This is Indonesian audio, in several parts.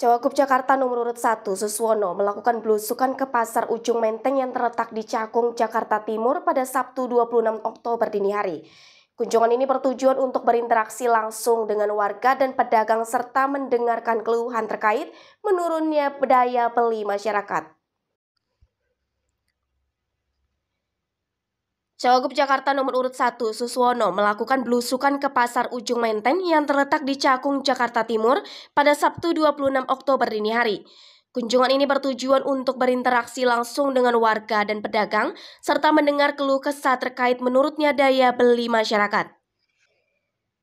Cawagup Jakarta nomor urut 1 Suswono melakukan belusukan ke pasar ujung Menteng yang terletak di Cakung, Jakarta Timur pada Sabtu 26 Oktober dini hari. Kunjungan ini bertujuan untuk berinteraksi langsung dengan warga dan pedagang serta mendengarkan keluhan terkait menurunnya daya beli masyarakat. Cawagup Jakarta nomor urut 1 Suswono melakukan belusukan ke Pasar Ujung Menteng yang terletak di Cakung, Jakarta Timur pada Sabtu 26 Oktober dini hari. Kunjungan ini bertujuan untuk berinteraksi langsung dengan warga dan pedagang serta mendengar keluh kesah terkait menurutnya daya beli masyarakat.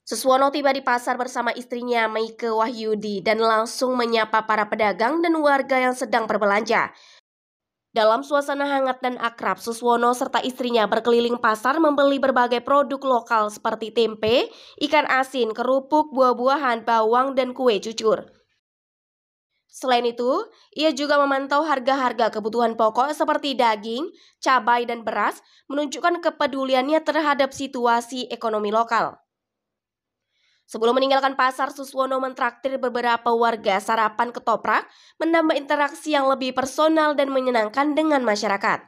Suswono tiba di pasar bersama istrinya Meike Wahyudi dan langsung menyapa para pedagang dan warga yang sedang berbelanja. Dalam suasana hangat dan akrab, Suswono serta istrinya berkeliling pasar membeli berbagai produk lokal seperti tempe, ikan asin, kerupuk, buah-buahan, bawang, dan kue cucur. Selain itu, ia juga memantau harga-harga kebutuhan pokok seperti daging, cabai, dan beras, menunjukkan kepeduliannya terhadap situasi ekonomi lokal. Sebelum meninggalkan pasar, Suswono mentraktir beberapa warga sarapan ketoprak, menambah interaksi yang lebih personal dan menyenangkan dengan masyarakat.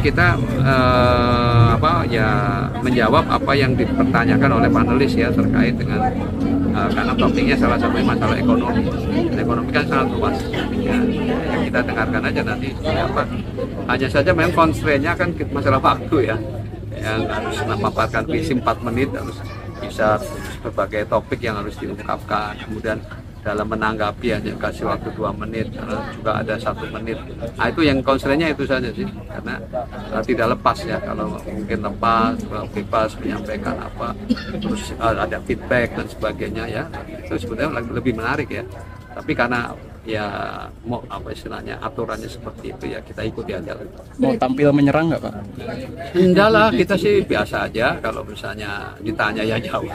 Kita eh, apa ya menjawab apa yang dipertanyakan oleh panelis ya terkait dengan eh, karena topiknya salah satunya masalah ekonomi. Ekonomi kan sangat luas. Ya, kita dengarkan aja nanti apa. Hanya saja memang konstrennya kan masalah waktu ya yang harus memaparkan visi 4 menit harus bisa berbagai topik yang harus diungkapkan kemudian dalam menanggapi hanya kasih waktu dua menit juga ada satu menit nah, itu yang konsernya itu saja sih karena uh, tidak lepas ya kalau mungkin lepas bebas menyampaikan apa terus uh, ada feedback dan sebagainya ya itu sebenarnya lebih menarik ya tapi karena ya mau apa istilahnya aturannya seperti itu ya kita ikuti aja mau tampil menyerang nggak pak? enggak lah kita sih biasa aja kalau misalnya ditanya ya jawab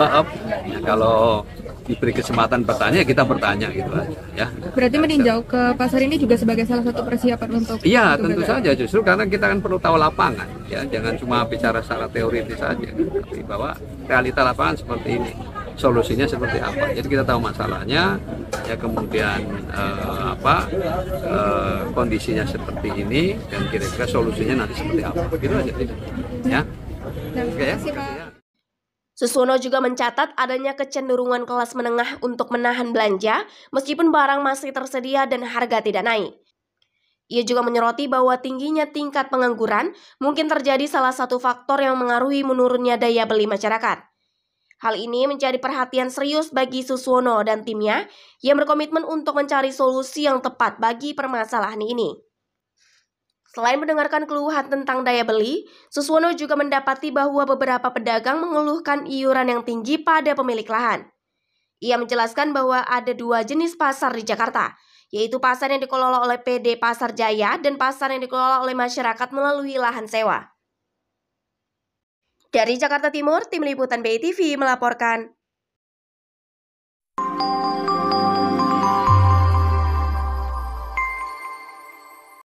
ya, kalau diberi kesempatan bertanya ya kita bertanya gitu aja ya berarti meninjau ke pasar ini juga sebagai salah satu persiapan untuk iya tentu gagal. saja justru karena kita kan perlu tahu lapangan ya jangan cuma bicara secara teoritis saja tapi bahwa realita lapangan seperti ini solusinya seperti apa. Jadi kita tahu masalahnya, ya kemudian eh, apa eh, kondisinya seperti ini dan kira-kira solusinya nanti seperti apa. Gitu aja, ya. Oke ya. Iya. Susono juga mencatat adanya kecenderungan kelas menengah untuk menahan belanja meskipun barang masih tersedia dan harga tidak naik. Ia juga menyoroti bahwa tingginya tingkat pengangguran mungkin terjadi salah satu faktor yang mengaruhi menurunnya daya beli masyarakat. Hal ini menjadi perhatian serius bagi Suswono dan timnya yang berkomitmen untuk mencari solusi yang tepat bagi permasalahan ini. Selain mendengarkan keluhan tentang daya beli, Suswono juga mendapati bahwa beberapa pedagang mengeluhkan iuran yang tinggi pada pemilik lahan. Ia menjelaskan bahwa ada dua jenis pasar di Jakarta, yaitu pasar yang dikelola oleh PD Pasar Jaya dan pasar yang dikelola oleh masyarakat melalui lahan sewa. Dari Jakarta Timur, Tim Liputan BITV melaporkan.